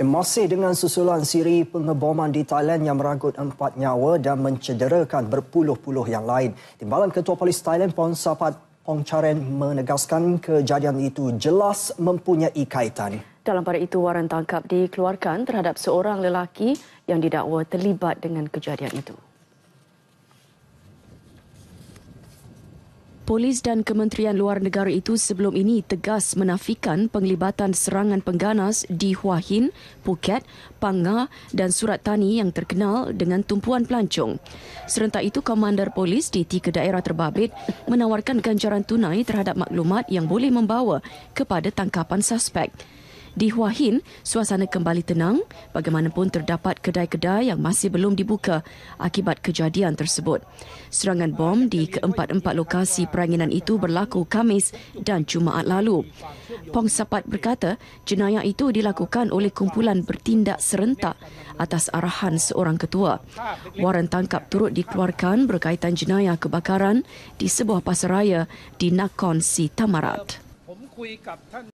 Masih dengan susulan siri pengeboman di Thailand yang meragut empat nyawa dan mencederakan berpuluh-puluh yang lain. Timbalan Ketua Polis Thailand Pon Sapat Pong Charen menegaskan kejadian itu jelas mempunyai kaitan. Dalam pada itu, waran tangkap dikeluarkan terhadap seorang lelaki yang didakwa terlibat dengan kejadian itu. polis dan Kementerian Luar Negara itu sebelum ini tegas menafikan penglibatan serangan pengganas di Hua Hin, Phuket, Panga dan Surat Thani yang terkenal dengan tumpuan pelancong. Serentak itu, Komander Polis di tiga daerah terbabit menawarkan ganjaran tunai terhadap maklumat yang boleh membawa kepada tangkapan suspek. Di Hua Hin, suasana kembali tenang bagaimanapun terdapat kedai-kedai yang masih belum dibuka akibat kejadian tersebut. Serangan bom di keempat-empat lokasi peranginan itu berlaku Kamis dan Jumaat lalu. Pong Sapat berkata jenayah itu dilakukan oleh kumpulan bertindak serentak atas arahan seorang ketua. Waran tangkap turut dikeluarkan berkaitan jenayah kebakaran di sebuah pasaraya di Nakon Si Tamarat.